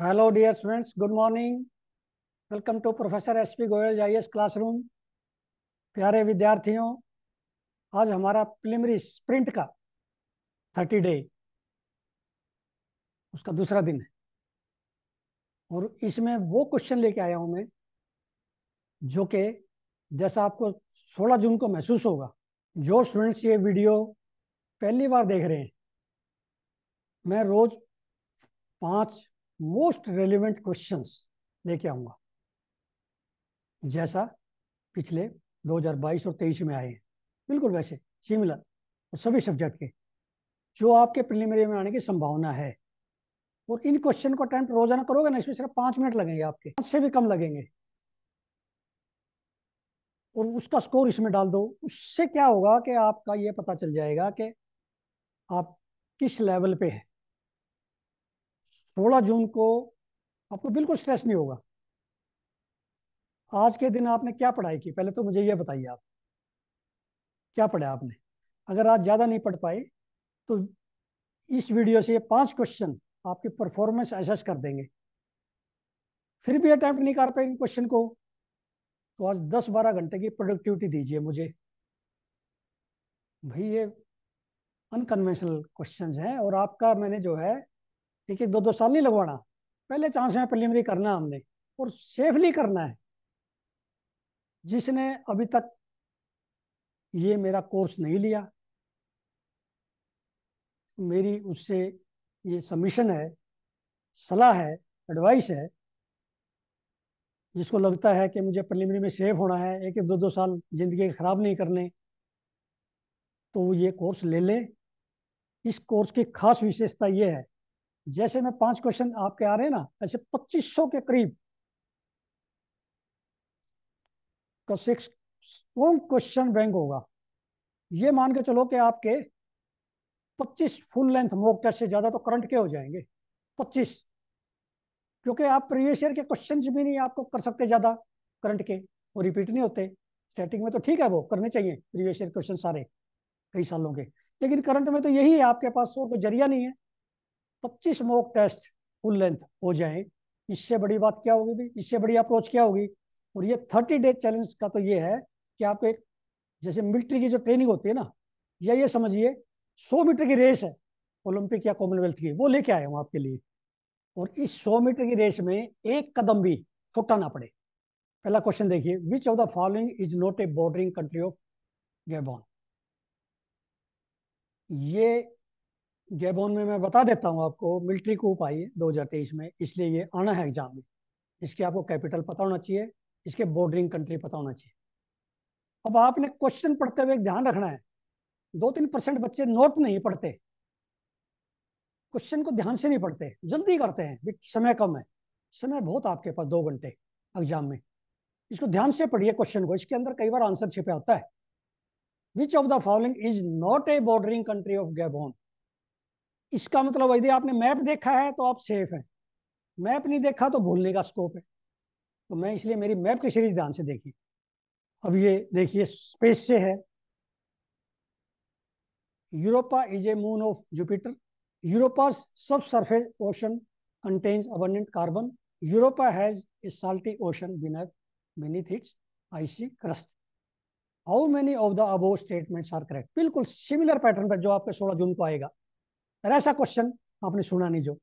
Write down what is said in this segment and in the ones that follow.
Hello dear students good morning welcome to professor S P Goyal I classroom प्यारे विद्यार्थियों आज हमारा प्रिलिमरी स्प्रिंट का थर्टी डे उसका दूसरा दिन है और इसमें वो क्वेश्चन लेके आया हूं मैं जो कि जैसा आपको 16 जून को महसूस होगा जो स्टूडेंट्स ये वीडियो पहली बार देख रहे हैं मैं रोज पाँच मोस्ट रेलिवेंट क्वेश्चंस लेके आऊंगा जैसा पिछले 2022 और 23 में आए हैं बिल्कुल वैसे सिमिलर और सभी सब्जेक्ट के जो आपके प्रिलिमिनरी में आने की संभावना है और इन क्वेश्चन को अटेम्प्ट रोजाना करोगे ना इसमें सिर्फ पांच मिनट लगेंगे आपके पांच से भी कम लगेंगे और उसका स्कोर इसमें डाल दो उससे क्या होगा कि आपका ये पता चल जाएगा कि आप किस लेवल पे हैं सोलह जून को आपको बिल्कुल स्ट्रेस नहीं होगा आज के दिन आपने क्या पढ़ाई की पहले तो मुझे ये बताइए आप क्या पढ़ा आपने अगर आज ज़्यादा नहीं पढ़ पाए तो इस वीडियो से ये पांच क्वेश्चन आपकी परफॉर्मेंस एसेस कर देंगे फिर भी अटैम्प्ट नहीं कर पाए इन क्वेश्चन को तो आज दस बारह घंटे की प्रोडक्टिविटी दीजिए मुझे भाई ये अनकन्वेंशनल क्वेश्चंस हैं और आपका मैंने जो है ठीक दो दो साल नहीं लगवाना पहले चांस में प्रिलिमरी करना हमने और सेफली करना है जिसने अभी तक ये मेरा कोर्स नहीं लिया मेरी उससे ये सबमिशन है सलाह है एडवाइस है जिसको लगता है कि मुझे प्रिलिमिनरी में सेफ होना है एक एक दो दो साल ज़िंदगी ख़राब नहीं करने तो ये कोर्स ले लें इस कोर्स की खास विशेषता ये है जैसे मैं पांच क्वेश्चन आपके आ रहे हैं ना ऐसे 2500 के करीब का सिक्स क्वेश्चन बैंक होगा ये मान के चलो कि आपके 25 फुल लेंथ मोक टेस्ट से ज्यादा तो करंट के हो जाएंगे 25 क्योंकि आप प्रीवियस ईयर के क्वेश्चन भी नहीं आपको कर सकते ज्यादा करंट के वो रिपीट नहीं होते स्टैटिक में तो ठीक है वो करने चाहिए प्रीवियस ईयर क्वेश्चन सारे कई सालों के लेकिन करंट में तो यही है आपके पास और कोई जरिया नहीं है पच्चीस मॉक टेस्ट फुल लेंथ हो जाएं इससे बड़ी बात क्या होगी भाई इससे बड़ी अप्रोच क्या होगी और ये थर्टी डे चैलेंज का तो ये है कि आपको एक जैसे मिलिट्री की जो ट्रेनिंग होती है ना या ये समझिए सौ मीटर की रेस है ओलंपिक या कॉमनवेल्थ की वो लेके आए हूँ आपके लिए और इस सौ मीटर की रेस में एक कदम भी फुटा ना पड़े पहला क्वेश्चन देखिए which of the following is not a bordering country of Gabon ये गैबोन में मैं बता देता हूँ आपको मिलिट्री कूप आई है दो में इसलिए ये आना है एग्जाम में इसके आपको कैपिटल पता होना चाहिए इसके बॉर्डरिंग कंट्री पता होना चाहिए अब आपने क्वेश्चन पढ़ते हुए ध्यान रखना है दो तीन परसेंट बच्चे नोट नहीं पढ़ते क्वेश्चन को ध्यान से नहीं पढ़ते जल्दी करते हैं समय कम है समय बहुत आपके पास दो घंटे एग्जाम में इसको ध्यान से पढ़िए क्वेश्चन को इसके अंदर कई बार आंसर छिपा होता है which of the following is not a bordering country of Gabon इसका मतलब यदि आपने मैप देखा है तो आप सेफ है मैप नहीं देखा तो भूलने का स्कोप है तो मैं इसलिए मेरी मैप की सीरीज ध्यान से देखी अब ये देखिए स्पेस से है Europa is a moon of Jupiter Europa sub surface ocean contains abundant carbon Europa has a salty ocean beneath beneath its icy crust how many of the above statements are correct बिल्कुल similar pattern पर जो आपके 16 जून को आएगा और ऐसा question आपने सुना नहीं जो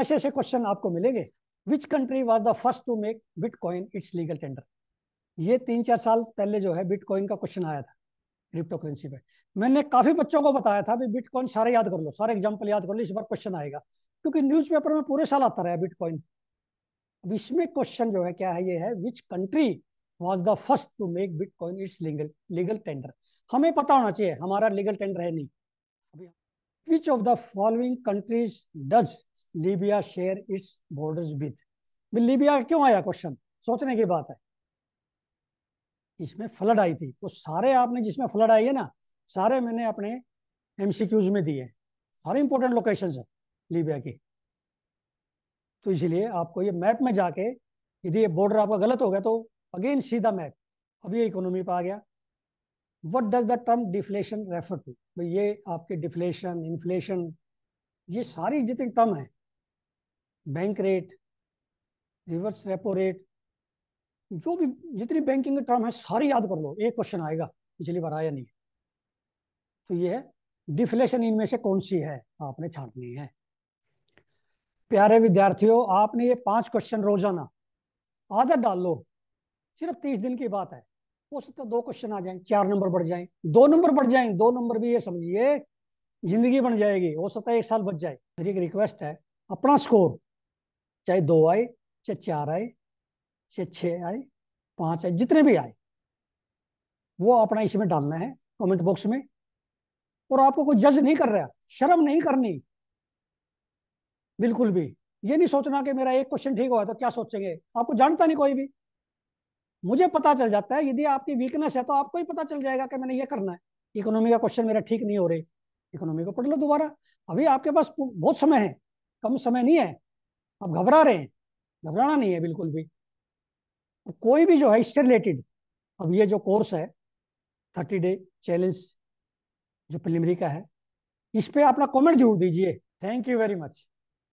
ऐसे ऐसे क्वेश्चन आपको मिलेंगे which country was the first to make Bitcoin its legal tender ये तीन चार साल पहले जो है बिट का क्वेश्चन आया था क्रिप्टो करेंसी पे मैंने काफी बच्चों को बताया था भी बिटकॉइन सारे याद कर लो सारे एग्जाम्पल याद कर लो इस बार क्वेश्चन आएगा क्योंकि न्यूज़पेपर में पूरे साल आता रहा है बिटकॉइन इसमें क्वेश्चन जो है क्या है ये है which country was the first to make Bitcoin its legal legal tender हमें पता होना चाहिए हमारा लीगल टेंडर है नहीं अभी Which of the following countries does Libya share its borders with? Libya क्यों आया क्वेश्चन सोचने की बात है इसमें फ्लड आई थी तो सारे आपने जिसमें फ्लड आई है ना सारे मैंने अपने एमसीक्यूज में दिए सारे इंपॉर्टेंट लोकेशन है लीबिया की तो इसलिए आपको ये मैप में जाके यदि ये बॉर्डर आपका गलत हो गया तो अगेन सीधा मैप अब ये इकोनॉमी पर आ गया what does the term deflation refer to भाई ये आपके डिफ्लेशन इन्फ्लेशन ये सारी जितनी टर्म है bank rate reverse repo rate जो भी जितनी बैंकिंग टर्म है सारी याद कर लो एक क्वेश्चन आएगा पिछली बार आया नहीं तो ये है डिफ्लेशन इनमें से कौन सी है आपने छांटनी है प्यारे विद्यार्थियों आपने ये पांच क्वेश्चन रोजाना आदत डाल लो सिर्फ तीस दिन की बात है हो सकता है दो क्वेश्चन आ जाए चार नंबर बढ़ जाए दो नंबर बढ़ जाए दो नंबर भी ये समझिए जिंदगी बन जाएगी हो सकता है एक साल बच जाए मेरी एक रिक्वेस्ट है अपना स्कोर चाहे दो आए चाहे चार आए चाहे छः आए पाँच आए जितने भी आए वो अपना इसमें डालना है कमेंट बॉक्स में और आपको कोई जज नहीं कर रहा शर्म नहीं करनी बिल्कुल भी ये नहीं सोचना कि मेरा एक क्वेश्चन ठीक हुआ तो क्या सोचेंगे आपको जानता नहीं कोई भी मुझे पता चल जाता है यदि आपकी वीकनेस है तो आपको ही पता चल जाएगा कि मैंने ये करना है इकोनॉमी का क्वेश्चन मेरा ठीक नहीं हो रहे इकोनॉमी को पढ़ लो दोबारा अभी आपके पास बहुत समय है कम समय नहीं है आप घबरा रहे हैं घबराना नहीं है बिल्कुल भी कोई भी जो है इससे रिलेटेड अब ये जो कोर्स है थर्टी डे चैलेंज जो प्रिलिमरी का है इस पर अपना कॉमेंट जरूर दीजिए थैंक यू वेरी मच